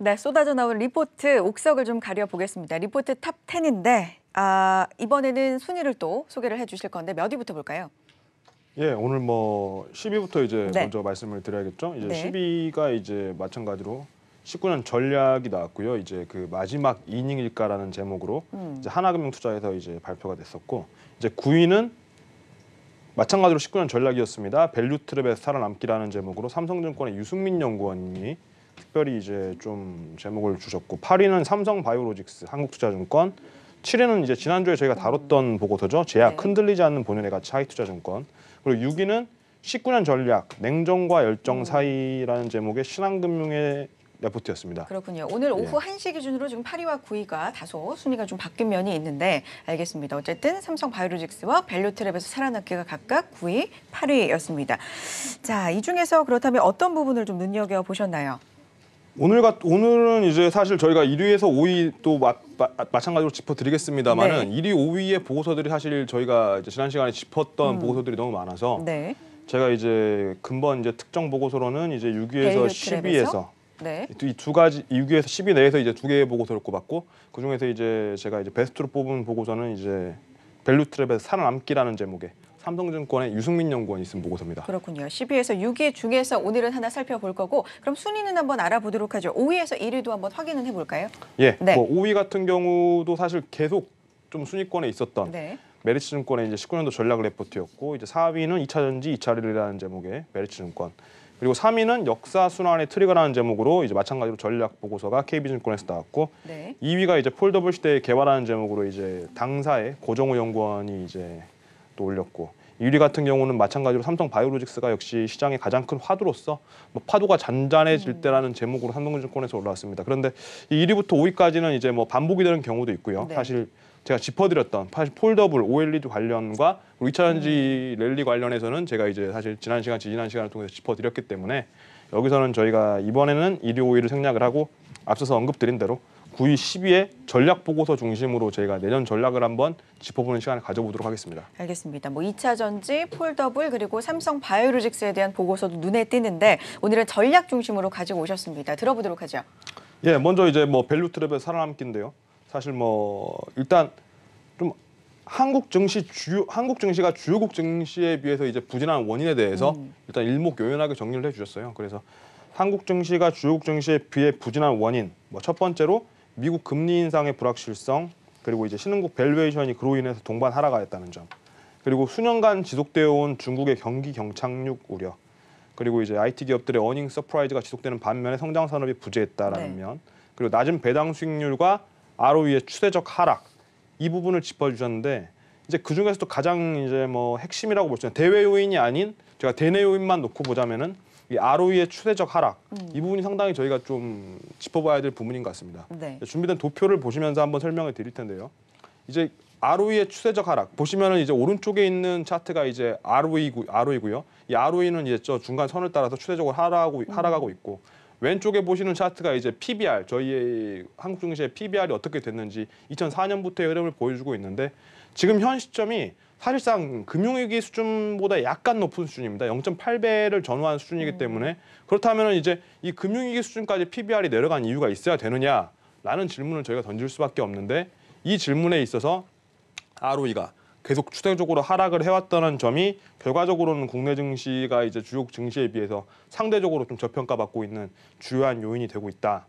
네, 쏟아져 나온 리포트 옥석을 좀 가려보겠습니다. 리포트 탑 10인데 아, 이번에는 순위를 또 소개를 해주실 건데 몇 위부터 볼까요? 예, 오늘 뭐 10위부터 이제 네. 먼저 말씀을 드려야겠죠. 이제 네. 10위가 이제 마찬가지로 19년 전략이 나왔고요. 이제 그 마지막 이닝일까라는 제목으로 음. 이제 하나금융투자에서 이제 발표가 됐었고 이제 9위는 마찬가지로 19년 전략이었습니다. 밸류 트랩에서 살아남기라는 제목으로 삼성증권의 유승민 연구원이 특별히 이제 좀 제목을 주셨고 8위는 삼성바이오로직스, 한국투자증권 7위는 이제 지난주에 저희가 음. 다뤘던 보고서죠. 제약 네. 흔들리지 않는 본연의 가치 하이투자증권 그리고 6위는 19년 전략 냉정과 열정 음. 사이라는 제목의 신한금융의 레포트였습니다. 그렇군요. 오늘 네. 오후 예. 1시 기준으로 지금 8위와 9위가 다소 순위가 좀 바뀐 면이 있는데 알겠습니다. 어쨌든 삼성 바이오로직스와 밸류트랩에서 살아남기가 각각 9위, 8위였습니다. 자, 이 중에서 그렇다면 어떤 부분을 좀 눈여겨보셨나요? 오늘 같 오늘은 이제 사실 저희가 1위에서 5위 또 마, 마, 찬가지로 짚어드리겠습니다만은 네. 1위, 5위의 보고서들이 사실 저희가 이제 지난 시간에 짚었던 음. 보고서들이 너무 많아서 네. 제가 이제 근본 이제 특정 보고서로는 이제 6위에서 10위에서 네. 이 두 가지 6위에서 10위 내에서 이제 두 개의 보고서를 꼽았고 그 중에서 이제 제가 이제 베스트로 뽑은 보고서는 이제 벨루트랩에서 살아남기라는 제목의 삼성증권의 유승민 연구원이 쓴 보고서입니다. 그렇군요. 10위에서 6위 중에서 오늘은 하나 살펴볼 거고 그럼 순위는 한번 알아보도록 하죠. 5위에서 1위도 한번 확인은 해볼까요? 예, 네. 뭐 5위 같은 경우도 사실 계속 좀 순위권에 있었던 네. 메리츠증권의 이제 19년도 전략 레포트였고 이제 4위는 2차전지 2차리라는 제목의 메리츠증권 그리고 3위는 역사 순환의 트리거라는 제목으로 이제 마찬가지로 전략 보고서가 KB증권에서 나왔고 네. 2위가 이제 폴더블 시대의 개발하는 제목으로 이제 당사의 고정우 연구원이 이제 가 올렸고 유리 같은 경우는 마찬가지로 삼성 바이오로직스가 역시 시장의 가장 큰 화두로서 뭐 파도가 잔잔해질 음. 때라는 제목으로 삼성증권에서 올라왔습니다. 그런데 이 1위부터 5위까지는 이제 뭐 반복이 되는 경우도 있고요. 네. 사실 제가 짚어드렸던 사실 폴더블 OLED 관련과 리 2차전지 음. 랠리 관련해서는 제가 이제 사실 지난 시간, 지난 시간을 통해서 짚어드렸기 때문에 여기서는 저희가 이번에는 1위, 5위를 생략을 하고 앞서서 언급드린 대로 9위, 10위의 전략 보고서 중심으로 저희가 내년 전략을 한번 짚어보는 시간을 가져보도록 하겠습니다. 알겠습니다. 뭐 2차 전지, 폴더블 그리고 삼성 바이오로직스에 대한 보고서도 눈에 띄는데 오늘은 전략 중심으로 가지고 오셨습니다. 들어보도록 하죠. 예, 먼저 이제 뭐 밸류 트랩의 살아남기인데요. 사실 뭐 일단 좀 한국 증시 주요 한국 증시가 주요국 증시에 비해서 이제 부진한 원인에 대해서 음. 일단 일목요연하게 정리를 해주셨어요. 그래서 한국 증시가 주요국 증시에 비해 부진한 원인 뭐 첫 번째로 미국 금리 인상의 불확실성 그리고 이제 신흥국 밸류에이션이 그로 인해서 동반 하락하였다는 점 그리고 수년간 지속되어 온 중국의 경기 경착륙 우려 그리고 이제 IT 기업들의 어닝 서프라이즈가 지속되는 반면에 성장 산업이 부재했다라는 네. 면 그리고 낮은 배당 수익률과 ROE의 추세적 하락 이 부분을 짚어주셨는데 이제 그 중에서도 가장 이제 뭐 핵심이라고 볼 수 있는 대외 요인이 아닌 제가 대내 요인만 놓고 보자면은 이 ROE의 추세적 하락 음. 이 부분이 상당히 저희가 좀 짚어봐야 될 부분인 것 같습니다. 네. 준비된 도표를 보시면서 한번 설명을 드릴 텐데요. 이제 ROE의 추세적 하락 보시면은 이제 오른쪽에 있는 차트가 이제 ROE고 ROE고요. 이 ROE는 이제 저 중간 선을 따라서 추세적으로 하락하고 음. 하락하고 있고 왼쪽에 보시는 차트가 이제 PBR 저희의 한국증시의 PBR이 어떻게 됐는지 2004년부터의 흐름을 보여주고 있는데 지금 현 시점이 사실상 금융위기 수준보다 약간 높은 수준입니다. 0.8배를 전후한 수준이기 음. 때문에 그렇다면 이제 이 금융위기 수준까지 PBR이 내려간 이유가 있어야 되느냐라는 질문을 저희가 던질 수밖에 없는데 이 질문에 있어서 ROE가 계속 추세적으로 하락을 해왔다는 점이 결과적으로는 국내 증시가 이제 주요 증시에 비해서 상대적으로 좀 저평가받고 있는 주요한 요인이 되고 있다.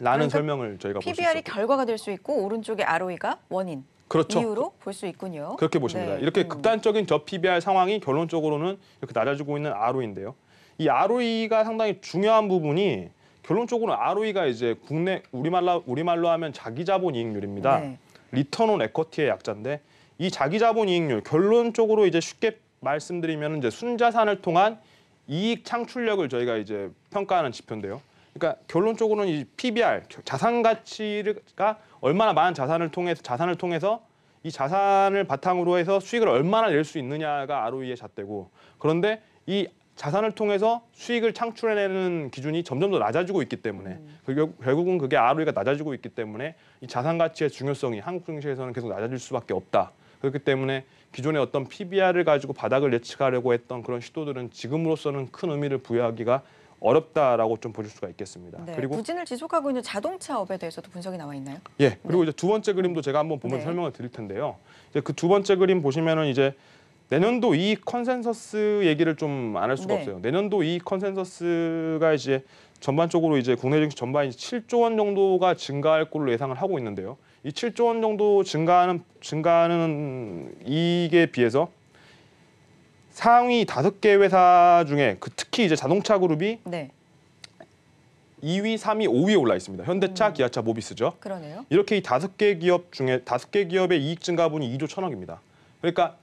라는 그러니까 설명을 저희가 PBR이 결과가 될 수 있고 오른쪽의 ROE가 원인. 그렇죠. 이유로 볼 수 있군요. 그렇게 보십니다. 네. 이렇게 음. 극단적인 저 PBR 상황이 결론적으로는 이렇게 낮아지고 있는 ROE인데요. 이 ROE가 상당히 중요한 부분이 결론적으로 ROE가 이제 국내 우리말로 우리말로 하면 자기 자본 이익률입니다. 네. 리턴 온 에쿼티의 약자인데 이 자기자본 이익률 결론적으로 이제 쉽게 말씀드리면 이제 순자산을 통한 이익 창출력을 저희가 이제 평가하는 지표인데요. 그러니까 결론적으로는 이 PBR 자산 가치가 얼마나 많은 자산을 통해서 자산을 통해서 이 자산을 바탕으로 해서 수익을 얼마나 낼 수 있느냐가 ROE의 잣대고 그런데 이 자산을 통해서 수익을 창출해내는 기준이 점점 더 낮아지고 있기 때문에 음. 그 결국, 결국은 그게 ROE가 낮아지고 있기 때문에 이 자산 가치의 중요성이 한국 증시에서는 계속 낮아질 수밖에 없다. 그렇기 때문에 기존의 어떤 PBR을 가지고 바닥을 예측하려고 했던 그런 시도들은 지금으로서는 큰 의미를 부여하기가 어렵다라고 좀 보실 수가 있겠습니다. 네, 그리고 부진을 지속하고 있는 자동차업에 대해서도 분석이 나와 있나요? 예. 그리고 네. 이제 두 번째 그림도 제가 한번 보면 네. 설명을 드릴 텐데요. 이제 그 두 번째 그림 보시면은 이제 내년도 이 컨센서스 얘기를 좀 안 할 수가 네. 없어요. 내년도 이 컨센서스가 이제 전반적으로 이제 국내 증시 전반 7조 원 정도가 증가할 걸로 예상을 하고 있는데요. 이 7조 원 정도 증가하는 증가하는 이익에 비해서 상위 다섯 개 회사 중에 그 특히 이제 자동차 그룹이 네. 2위, 3위, 5위에 올라 있습니다. 현대차, 음. 기아차, 모비스죠. 그러네요. 이렇게 이 다섯 개 기업 중에 다섯 개 기업의 이익 증가분이 2조 천억입니다. 그러니까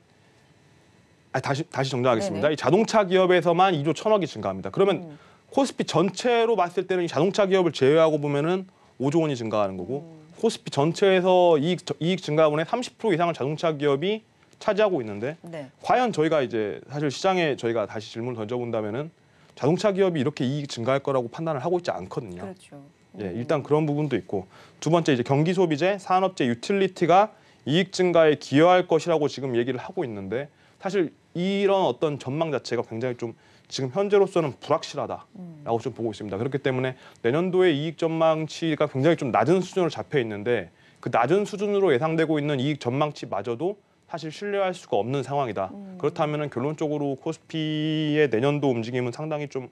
아, 다시 다시 정정하겠습니다. 네네. 이 자동차 기업에서만 2조 천억이 증가합니다. 그러면 음. 코스피 전체로 봤을 때는 이 자동차 기업을 제외하고 보면은 5조 원이 증가하는 거고 음. 코스피 전체에서 이익, 이익 증가분의 30% 이상을 자동차 기업이 차지하고 있는데 네. 과연 저희가 이제 사실 시장에 저희가 다시 질문을 던져본다면은 자동차 기업이 이렇게 이익 증가할 거라고 판단을 하고 있지 않거든요. 그렇죠. 예, 음. 일단 그런 부분도 있고 두 번째 이제 경기 소비재, 산업재, 유틸리티가 이익 증가에 기여할 것이라고 지금 얘기를 하고 있는데 사실 이런 어떤 전망 자체가 굉장히 좀 지금 현재로서는 불확실하다라고 음. 좀 보고 있습니다. 그렇기 때문에 내년도에 이익 전망치가 굉장히 좀 낮은 수준으로 잡혀 있는데 그 낮은 수준으로 예상되고 있는 이익 전망치마저도 사실 신뢰할 수가 없는 상황이다. 음. 그렇다면 결론적으로 코스피의 내년도 움직임은 상당히 좀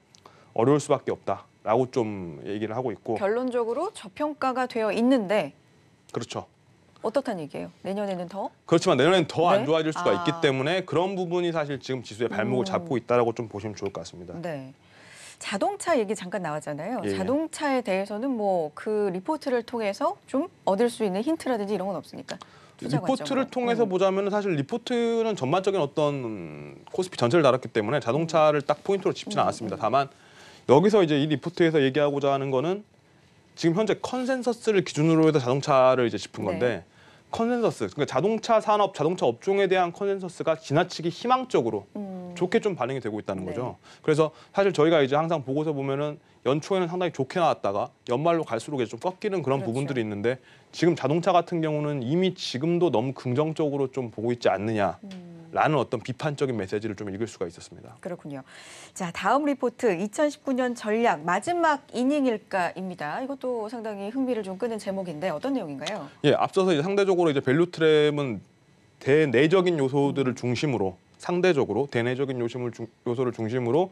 어려울 수밖에 없다라고 좀 얘기를 하고 있고 결론적으로 저평가가 되어 있는데 그렇죠. 어떻다는 얘기예요? 내년에는 더? 그렇지만 내년에는 더안 네? 좋아질 수가 아. 있기 때문에 그런 부분이 사실 지금 지수의 발목을 음. 잡고 있다라고 좀 보시면 좋을 것 같습니다. 네. 자동차 얘기 잠깐 나왔잖아요. 예. 자동차에 대해서는 뭐 그 리포트를 통해서 좀 얻을 수 있는 힌트라든지 이런 건 없습니까? 리포트를 뭐. 통해서 음. 보자면 사실 리포트는 전반적인 어떤 코스피 전체를 다뤘기 때문에 자동차를 딱 포인트로 짚지는 음, 음, 않았습니다. 음. 다만 여기서 이제 이 리포트에서 얘기하고자 하는 거는 지금 현재 컨센서스를 기준으로 해서 자동차를 이제 짚은 네. 건데 네. 컨센서스, 그러니까 자동차 산업, 자동차 업종에 대한 컨센서스가 지나치게 희망적으로 음. 좋게 좀 반영이 되고 있다는 네. 거죠. 그래서 사실 저희가 이제 항상 보고서 보면은 연초에는 상당히 좋게 나왔다가 연말로 갈수록 좀 꺾이는 그런 그렇죠. 부분들이 있는데 지금 자동차 같은 경우는 이미 지금도 너무 긍정적으로 좀 보고 있지 않느냐. 음. 라는 어떤 비판적인 메시지를 좀 읽을 수가 있었습니다. 그렇군요. 자, 다음 리포트 2019년 전략 마지막 이닝일까입니다. 이것도 상당히 흥미를 좀 끄는 제목인데 어떤 내용인가요? 예, 앞서서 이제 상대적으로 이제 밸류 트랩은 대내적인 요소들을 중심으로 상대적으로 대내적인 요심을 중, 요소를 중심으로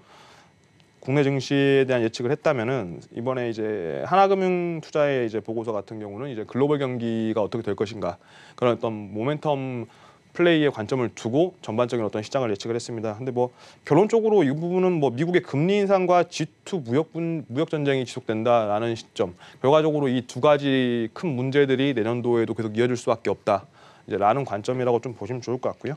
국내 증시에 대한 예측을 했다면은 이번에 이제 하나금융 투자의 이제 보고서 같은 경우는 이제 글로벌 경기가 어떻게 될 것인가 그런 어떤 모멘텀 플레이의 관점을 두고 전반적인 어떤 시장을 예측을 했습니다. 근데 뭐 결론적으로 이 부분은 뭐 미국의 금리 인상과 G2 무역 무역 전쟁이 지속된다라는 시점 결과적으로 이 두 가지 큰 문제들이 내년도에도 계속 이어질 수밖에 없다. 이제 라는 관점이라고 좀 보시면 좋을 것 같고요.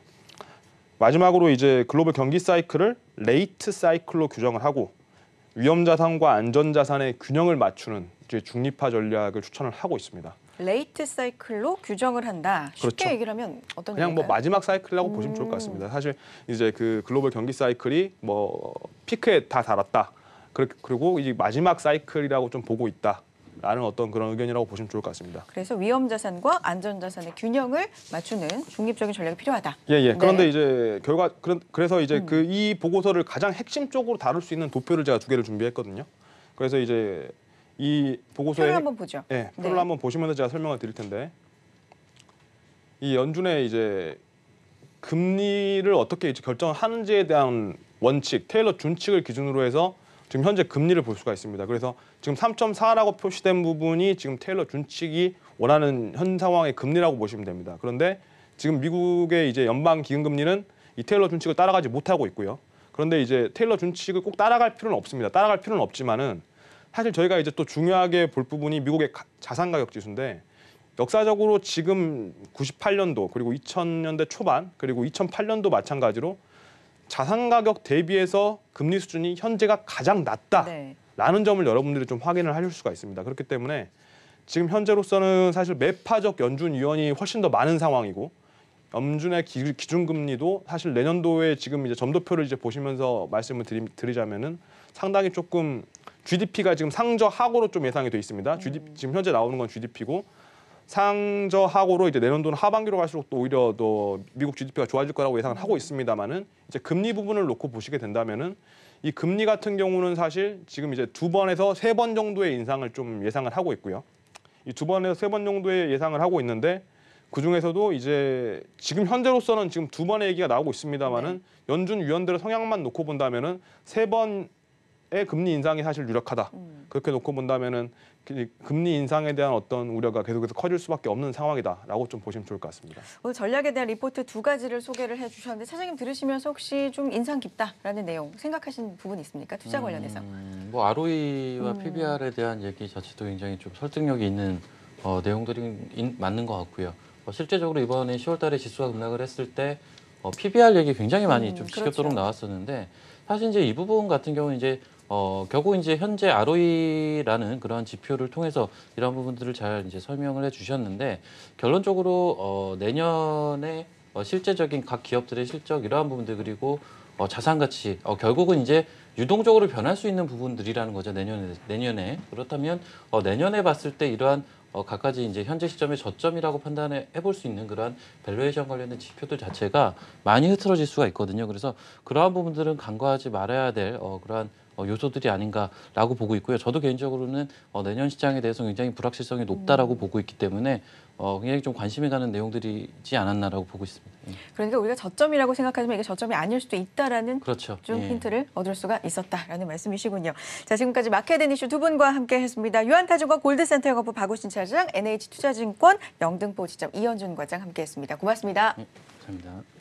마지막으로 이제 글로벌 경기 사이클을 레이트 사이클로 규정을 하고 위험 자산과 안전 자산의 균형을 맞추는 이제 중립화 전략을 추천을 하고 있습니다. 레이트 사이클로 규정을 한다. 쉽게 그렇죠. 얘기를 하면 어떤 그냥 얘기일까요? 뭐 마지막 사이클이라고 음. 보시면 좋을 것 음. 같습니다. 사실 이제 그 글로벌 경기 사이클이 뭐 피크에 다 달았다. 그리고 이 마지막 사이클이라고 좀 보고 있다. 라는 어떤 그런 의견이라고 보시면 좋을 것 같습니다. 그래서 위험 자산과 안전 자산의 균형을 맞추는 중립적인 전략이 필요하다. 예, 예. 네. 그런데 이제 결과 그런 그래서 이제 음. 그이 보고서를 가장 핵심적으로 다룰 수 있는 도표를 제가 두 개를 준비했거든요. 그래서 이제 이 보고서에 표를 한번 보죠. 예, 네. 표를 네. 한번 보시면서 제가 설명을 드릴 텐데 이 연준의 이제 금리를 어떻게 이제 결정하는지에 대한 원칙, 테일러 준칙을 기준으로 해서 지금 현재 금리를 볼 수가 있습니다. 그래서 지금 3.4라고 표시된 부분이 지금 테일러 준칙이 원하는 현 상황의 금리라고 보시면 됩니다. 그런데 지금 미국의 이제 연방 기금금리는 이 테일러 준칙을 따라가지 못하고 있고요. 그런데 이제 테일러 준칙을 꼭 따라갈 필요는 없습니다. 따라갈 필요는 없지만은 사실 저희가 이제 또 중요하게 볼 부분이 미국의 자산 가격 지수인데 역사적으로 지금 98년도 그리고 2000년대 초반 그리고 2008년도 마찬가지로 자산 가격 대비해서 금리 수준이 현재가 가장 낮다라는 네. 점을 여러분들이 좀 확인을 하실 수가 있습니다. 그렇기 때문에 지금 현재로서는 사실 매파적 연준 위원이 훨씬 더 많은 상황이고 연준의 기, 준금리도 사실 내년도에 지금 이제 점도표를 이제 보시면서 말씀을 드리, 자면은 상당히 조금 GDP가 지금 상저하고로 좀 예상이 돼 있습니다. 네. GDP, 지금 현재 나오는 건 GDP고 상저하고로 이제 내년도는 하반기로 갈수록 또 오히려 더 미국 GDP가 좋아질 거라고 예상을 하고 음. 있습니다만은 이제 금리 부분을 놓고 보시게 된다면은 이 금리 같은 경우는 사실 지금 이제 두 번에서 세 번 정도의 인상을 좀 예상을 하고 있고요. 이 두 번에서 세 번 정도의 예상을 하고 있는데 그 중에서도 이제 지금 현재로서는 지금 두 번의 얘기가 나오고 있습니다만은 네. 연준 위원들의 성향만 놓고 본다면은 세번 금리 인상이 사실 유력하다. 음. 그렇게 놓고 본다면은 금리 인상에 대한 어떤 우려가 계속해서 커질 수밖에 없는 상황이다라고 좀 보시면 좋을 것 같습니다. 오늘 전략에 대한 리포트 두 가지를 소개를 해주셨는데 차장님 들으시면서 혹시 좀 인상 깊다라는 내용 생각하신 부분 있습니까? 투자 음, 관련해서. 뭐 음, 뭐 ROE와 음. PBR에 대한 얘기 자체도 굉장히 좀 설득력이 있는 어, 내용들이 인, 맞는 것 같고요. 어, 실제적으로 이번에 10월달에 지수가 급락을 했을 때 어, PBR 얘기 굉장히 많이 음, 좀 그렇죠. 지겹도록 그렇죠. 나왔었는데 사실 이제 이 부분 같은 경우 이제 어, 결국 이제 현재 ROE라는 그런 지표를 통해서 이런 부분들을 잘 이제 설명을 해 주셨는데 결론적으로 어, 내년에 어, 실제적인 각 기업들의 실적 이러한 부분들 그리고 어, 자산 가치 어, 결국은 이제 유동적으로 변할 수 있는 부분들이라는 거죠 내년에 내년에 그렇다면 어, 내년에 봤을 때 이러한 어, 각가지 이제 현재 시점의 저점이라고 판단해 볼 수 있는 그러한 밸류에이션 관련된 지표들 자체가 많이 흐트러질 수가 있거든요. 그래서 그러한 부분들은 간과하지 말아야 될 어, 그러한 어, 요소들이 아닌가라고 보고 있고요. 저도 개인적으로는 어, 내년 시장에 대해서 굉장히 불확실성이 높다라고 음. 보고 있기 때문에 어, 굉장히 좀 관심이 가는 내용들이지 않았나라고 보고 있습니다. 예. 그러니까 우리가 저점이라고 생각하지만 이게 저점이 아닐 수도 있다라는 그렇죠. 좀 예. 힌트를 얻을 수가 있었다라는 말씀이시군요. 자 지금까지 마켓 앤 이슈 두 분과 함께했습니다. 유한타증권 골드센터 영부 박우신 차장, NH투자증권 영등포 지점 이현준 과장 함께했습니다. 고맙습니다. 예, 감사합니다.